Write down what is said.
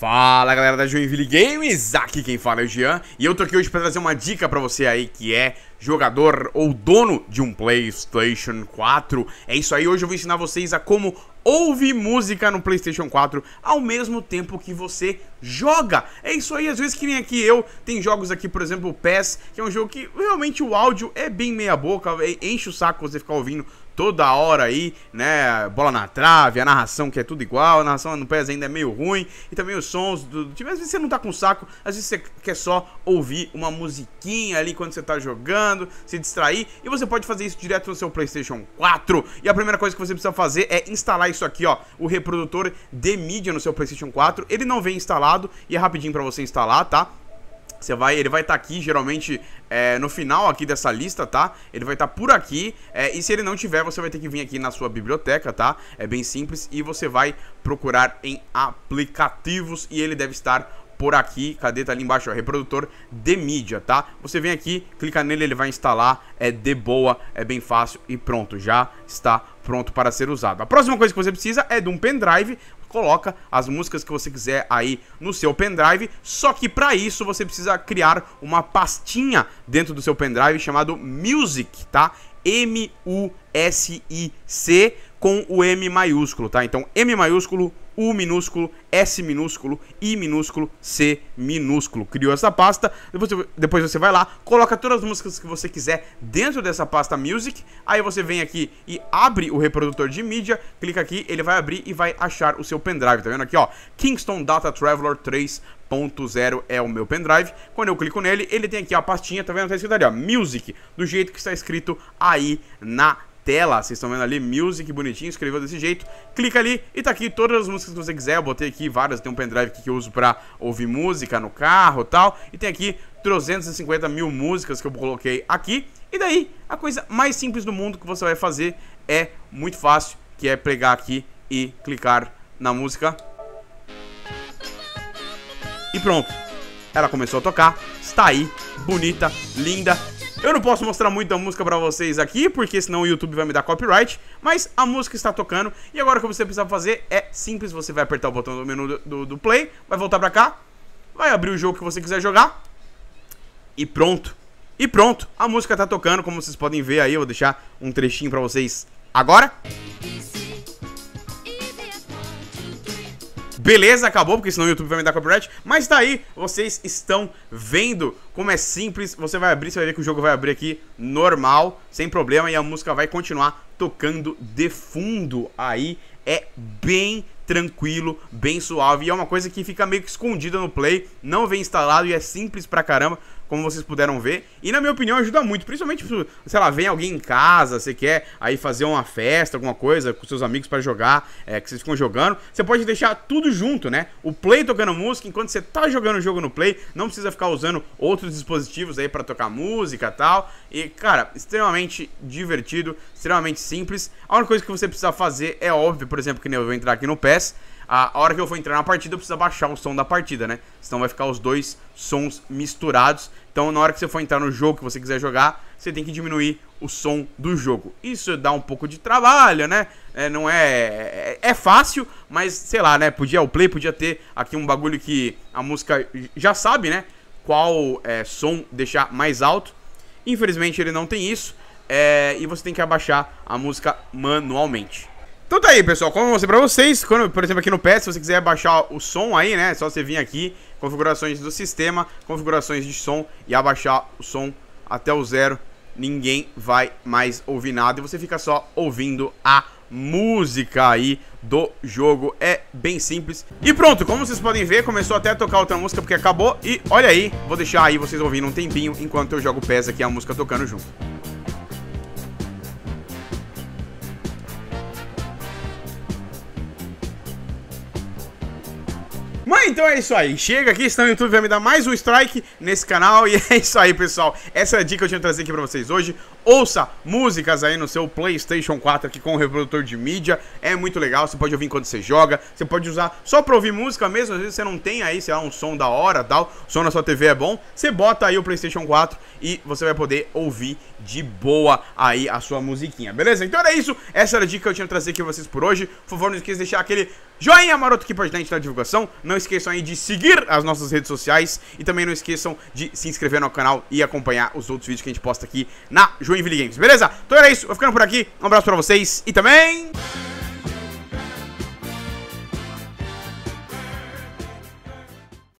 Fala galera da Joinville Games, aqui quem fala é o Jean E eu tô aqui hoje pra trazer uma dica pra você aí que é jogador ou dono de um Playstation 4 É isso aí, hoje eu vou ensinar vocês a como ouvir música no Playstation 4 ao mesmo tempo que você joga É isso aí, às vezes que nem aqui eu, tem jogos aqui por exemplo o PES Que é um jogo que realmente o áudio é bem meia boca, enche o saco você ficar ouvindo toda hora aí, né? Bola na trave, a narração que é tudo igual, a narração no pés ainda é meio ruim, e também os sons do time. Tipo, às vezes você não tá com saco, às vezes você quer só ouvir uma musiquinha ali quando você tá jogando, se distrair, e você pode fazer isso direto no seu PlayStation 4. E a primeira coisa que você precisa fazer é instalar isso aqui, ó, o reprodutor de mídia no seu PlayStation 4. Ele não vem instalado e é rapidinho para você instalar, tá? Você vai, ele vai estar tá aqui, geralmente, é, no final aqui dessa lista, tá? Ele vai estar tá por aqui, é, e se ele não tiver, você vai ter que vir aqui na sua biblioteca, tá? É bem simples, e você vai procurar em aplicativos, e ele deve estar por aqui, cadê? Tá ali embaixo, ó, reprodutor de mídia, tá? Você vem aqui, clica nele, ele vai instalar, é de boa, é bem fácil e pronto, já está pronto para ser usado. A próxima coisa que você precisa é de um pendrive, coloca as músicas que você quiser aí no seu pendrive. Só que para isso você precisa criar uma pastinha dentro do seu pendrive chamado Music, tá? M-U-S-I-C com o M maiúsculo, tá? Então, M maiúsculo, U minúsculo, S minúsculo, I minúsculo, C minúsculo. Criou essa pasta, depois, você vai lá, coloca todas as músicas que você quiser dentro dessa pasta Music, aí você vem aqui e abre o reprodutor de mídia, clica aqui, ele vai abrir e vai achar o seu pendrive, tá vendo aqui, ó? Kingston Data Traveler 3.0 é o meu pendrive. Quando eu clico nele, ele tem aqui a pastinha, tá vendo? Tá escrito ali, ó, Music, do jeito que está escrito aí na tela. Vocês estão vendo ali, music bonitinho, escreveu desse jeito. Clica ali e tá aqui todas as músicas que você quiser. Eu botei aqui várias, tem um pendrive que eu uso pra ouvir música no carro e tal. E tem aqui 350 mil músicas que eu coloquei aqui. E daí, a coisa mais simples do mundo que você vai fazer é muito fácil, que é pegar aqui e clicar na música. E pronto. Ela começou a tocar, está aí, bonita, linda, eu não posso mostrar muita música pra vocês aqui, porque senão o YouTube vai me dar copyright, mas a música está tocando, e agora o que você precisa fazer é simples, você vai apertar o botão do menu do, do, do play, vai voltar pra cá, vai abrir o jogo que você quiser jogar, e pronto. E pronto, a música tá tocando, como vocês podem ver aí, eu vou deixar um trechinho pra vocês agora. Música Beleza, acabou, porque senão o YouTube vai me dar copyright. Mas tá aí, vocês estão vendo como é simples. Você vai abrir, você vai ver que o jogo vai abrir aqui normal, sem problema. E a música vai continuar tocando de fundo aí. É bem tranquilo, bem suave. E é uma coisa que fica meio que escondida no Play, não vem instalado e é simples pra caramba como vocês puderam ver. E na minha opinião ajuda muito, principalmente, sei lá, vem alguém em casa, você quer aí fazer uma festa, alguma coisa com seus amigos para jogar, é, que vocês ficam jogando. Você pode deixar tudo junto, né? O Play tocando música, enquanto você tá jogando o jogo no Play, não precisa ficar usando outros dispositivos aí para tocar música e tal. E, cara, extremamente divertido, extremamente simples. A única coisa que você precisa fazer é óbvio, por exemplo, que nem eu vou entrar aqui no PES, a hora que eu for entrar na partida, eu preciso baixar o som da partida, né? Senão vai ficar os dois sons misturados. Então, na hora que você for entrar no jogo que você quiser jogar, você tem que diminuir o som do jogo. Isso dá um pouco de trabalho, né? É, não é, é, é fácil, mas sei lá, né? Podia o play, podia ter aqui um bagulho que a música já sabe, né? Qual é, som deixar mais alto. Infelizmente ele não tem isso. É, e você tem que abaixar a música manualmente. Então tá aí, pessoal. Como eu mostrei pra vocês, quando, por exemplo, aqui no PES, se você quiser baixar o som aí, né? É só você vir aqui, configurações do sistema, configurações de som e abaixar o som até o zero. Ninguém vai mais ouvir nada e você fica só ouvindo a música aí do jogo. É bem simples. E pronto, como vocês podem ver, começou até a tocar outra música porque acabou. E olha aí, vou deixar aí vocês ouvindo um tempinho enquanto eu jogo PES aqui a música tocando junto. Mas então é isso aí. Chega aqui, senão o YouTube vai me dar mais um strike nesse canal. E é isso aí, pessoal. Essa é a dica que eu tinha trazer aqui pra vocês hoje. Ouça músicas aí no seu PlayStation 4 aqui com o reprodutor de mídia. É muito legal. Você pode ouvir enquanto você joga. Você pode usar só pra ouvir música mesmo. Às vezes você não tem aí, sei lá, um som da hora tal. O som na sua TV é bom. Você bota aí o PlayStation 4 e você vai poder ouvir de boa aí a sua musiquinha, beleza? Então era isso. Essa era a dica que eu tinha trazer aqui pra vocês por hoje. Por favor, não esqueça de deixar aquele Joinha maroto aqui pra ajudar a gente na divulgação. Não esqueçam aí de seguir as nossas redes sociais. E também não esqueçam de se inscrever no canal e acompanhar os outros vídeos que a gente posta aqui na Joinville Games, beleza? Então era isso, vou ficando por aqui. Um abraço pra vocês e também.